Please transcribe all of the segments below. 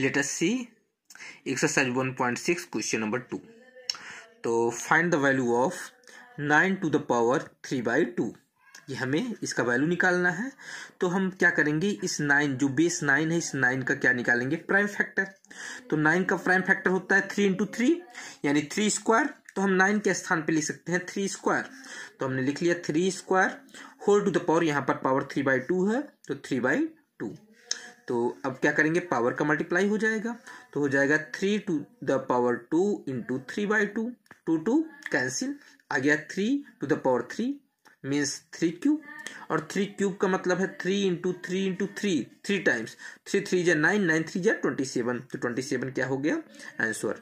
late us see exercise six question number two तो find the value of nine to the power three by two ये हमें इसका value निकालना है तो हम क्या करेंगे इस नाइन जो बेस नाइन है इस नाइन का क्या निकालेंगे प्राइम फैक्टर तो नाइन का प्राइम फैक्टर होता है थ्री इंटू थ्री यानी थ्री स्क्वायर तो हम नाइन के स्थान पे लिख सकते हैं थ्री स्क्वायर तो हमने लिख लिया three square whole to the power यहाँ पर पावर थ्री बाई टू है तो थ्री बाई टू तो अब क्या करेंगे पावर का मल्टीप्लाई हो जाएगा तो हो जाएगा three to the power two into three by two two two cancel आ गया three to the power three means three cube और थ्री क्यूब का मतलब है three into three into three three times three three जै nine nine three जै twenty seven तो twenty seven क्या हो गया आंसर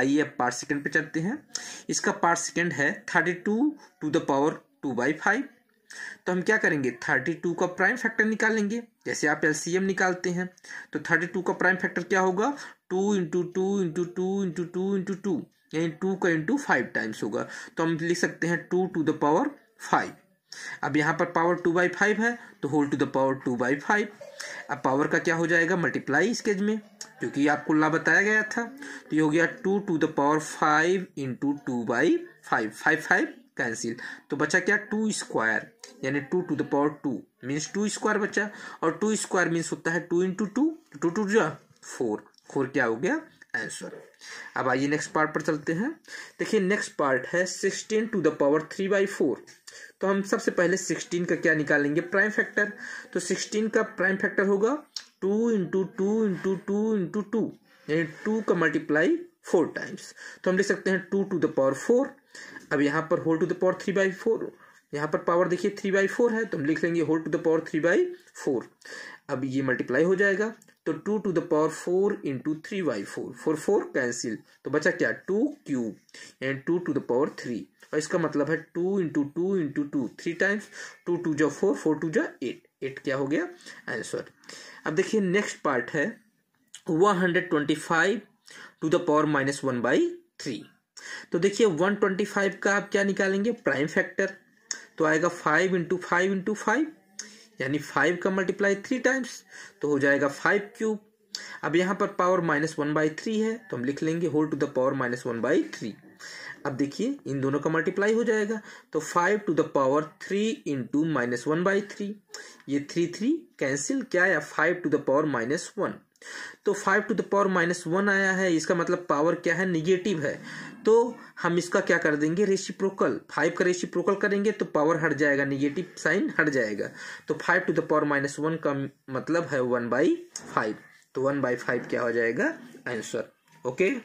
आइए अब पार्ट सेकेंड पे चलते हैं इसका पार्ट सेकेंड है thirty two to the power two by five तो हम क्या करेंगे थर्टी टू का प्राइम फैक्टर निकालेंगे जैसे आप एलसीएम निकालते हैं तो थर्टी टू का प्राइम फैक्टर क्या होगा two into two into two into two into two यानी टू का इंटू फाइव टाइम्स होगा तो हम लिख सकते हैं two to the power five अब यहाँ पर पावर टू बाई फाइव है तो whole to the power two by five अब पावर का क्या हो जाएगा मल्टीप्लाई स्केज में जो कि आपको ला बताया गया था तो ये हो गया two to the power five into two by five five five cancel तो बचा क्या टू स्क्वायर यानी two to the power two means two square बचा और टू स्क्वायर मीन्स होता है two into two two two जो फोर फोर क्या हो गया आंसर अब आइए नेक्स्ट पार्ट पर चलते हैं देखिए नेक्स्ट पार्ट है sixteen to the power three by four तो हम सबसे पहले सिक्सटीन का क्या निकालेंगे प्राइम फैक्टर तो सिक्सटीन का प्राइम फैक्टर होगा two into two into two into two यानी टू का मल्टीप्लाई फोर टाइम्स तो हम लिख सकते हैं two to the power four अब यहाँ पर whole to the power three by four यहाँ पर पावर देखिए थ्री बाई फोर है तो हम लिख लेंगे whole to the power three by four अब ये मल्टीप्लाई हो जाएगा तो two to the power four into three by four four four cancel तो बचा क्या two cube and two to the power three और इसका मतलब है two into two into two three times two two जो फोर फोर टू जो eight eight क्या हो गया आंसर अब देखिए नेक्स्ट पार्ट है one hundred twenty five to the power minus one by three तो देखिए 125 का आप क्या निकालेंगे प्राइम फैक्टर तो आएगा five into five into five यानी फाइव का मल्टीप्लाई थ्री टाइम्स तो हो जाएगा फाइव क्यूब अब यहाँ पर power minus one by three है तो हम लिख लेंगे whole to the power minus one by three अब देखिए इन दोनों का मल्टीप्लाई हो जाएगा तो five to the power three into minus one by three ये थ्री थ्री कैंसिल क्या है five to the power minus one तो five to the power minus one आया है इसका मतलब पावर क्या है निगेटिव है तो हम इसका क्या कर देंगे रेसिप्रोकल फाइव का रेसिप्रोकल करेंगे तो पावर हट जाएगा निगेटिव साइन हट जाएगा तो five to the power minus one का मतलब है वन बाई फाइव तो वन बाई फाइव क्या हो जाएगा आंसर ओके